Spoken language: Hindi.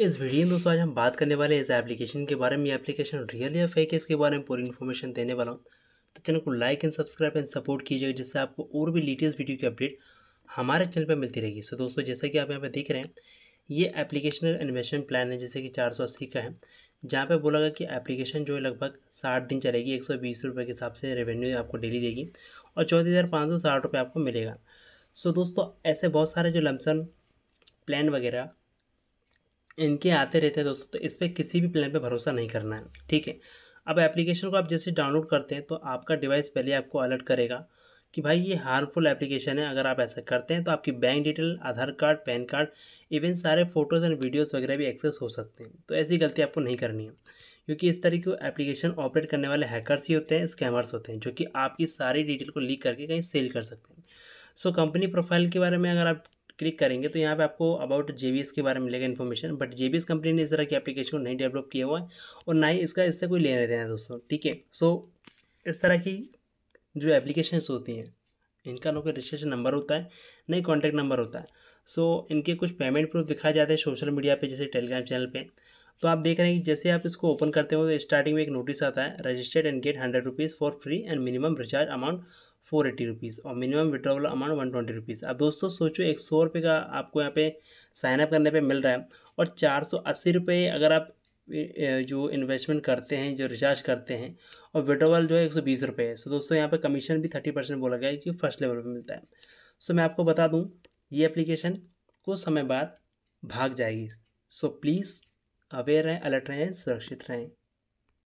इस वीडियो में दोस्तों आज हम बात करने वाले इस एप्लीकेशन के बारे में ये एप्लीकेशन रियल या फेक है इसके बारे में पूरी इन्फॉर्मेशन देने वाला हूँ तो चैनल को like and subscribe and support कीजिएगा जिससे आपको और भी लेटेस्ट वीडियो की अपडेट हमारे चैनल पर मिलती रहेगी सो दोस्तों जैसा कि आप यहाँ पर देख रहे हैं ये एप्लीकेशन इन्वेस्टमेंट प्लान है जैसे कि चार का है जहाँ पर बोला गया कि एप्लीकेशन जो है लगभग साठ दिन चलेगी एक सौ बीस रुपये के हिसाब से रेवेन्यू आपको डेली देगी और चौंतीस हज़ार पाँच सौ साठ रुपये आपको मिलेगा सो दोस्तों ऐसे बहुत सारे जो लमसन प्लान वगैरह इनके आते रहते हैं दोस्तों तो इस पर किसी भी प्लान पर भरोसा नहीं करना है ठीक है अब एप्लीकेशन को आप जैसे डाउनलोड करते हैं तो आपका डिवाइस पहले आपको अलर्ट करेगा कि भाई ये हार्मफुल एप्लीकेशन है अगर आप ऐसा करते हैं तो आपकी bank detail Aadhaar card PAN card even सारे फ़ोटोज़ एंड वीडियोज़ वगैरह भी एक्सेस हो सकते हैं तो ऐसी गलती आपको नहीं करनी है क्योंकि इस तरह के एप्लीकेशन ऑपरेट करने वाले हैकर्स ही होते हैं स्कैमर्स होते हैं जो कि आपकी सारी डिटेल को लीक करके कहीं सेल कर सकते हैं सो कंपनी प्रोफाइल के बारे में अगर आप क्लिक करेंगे तो यहाँ पे आपको अबाउट जे के बारे में मिलेगा इन्फॉर्मेशन बट जे कंपनी ने इस तरह की एप्लीकेशन को नहीं डेवलप किया हुआ है और ना ही इसका इससे कोई लेना देना है दोस्तों ठीक है सो इस तरह की जो एप्लीकेशंस होती हैं इनका ना कोई रजिस्ट्रेशन नंबर होता है ना ही कॉन्टैक्ट नंबर होता है सो so, इनके कुछ पेमेंट प्रूफ दिखाए जाते हैं सोशल मीडिया पे जैसे टेलीग्राम चैनल पे तो आप देख रहे हैं कि जैसे आप इसको ओपन करते हो तो स्टार्टिंग में एक नोटिस आता है registered and get hundred rupees for free and minimum recharge amount four eighty rupees और minimum withdrawal amount one twenty rupees अब दोस्तों सोचो एक सौ रुपये का आपको यहाँ पे साइनअप करने पे मिल रहा है और चार सौ अस्सी रुपये अगर आप जो इन्वेस्टमेंट करते हैं जो रिचार्ज करते हैं और विड्रॉवल जो है एक सौ बीस रुपये है सो दोस्तों यहाँ पर कमीशन भी थर्टी परसेंट बोला गया है कि फर्स्ट लेवल पर मिलता है सो मैं आपको बता दूँ ये एप्लीकेशन कुछ समय बाद भाग जाएगी सो प्लीज़ अवेयर रहें अलर्ट रहें सुरक्षित रहें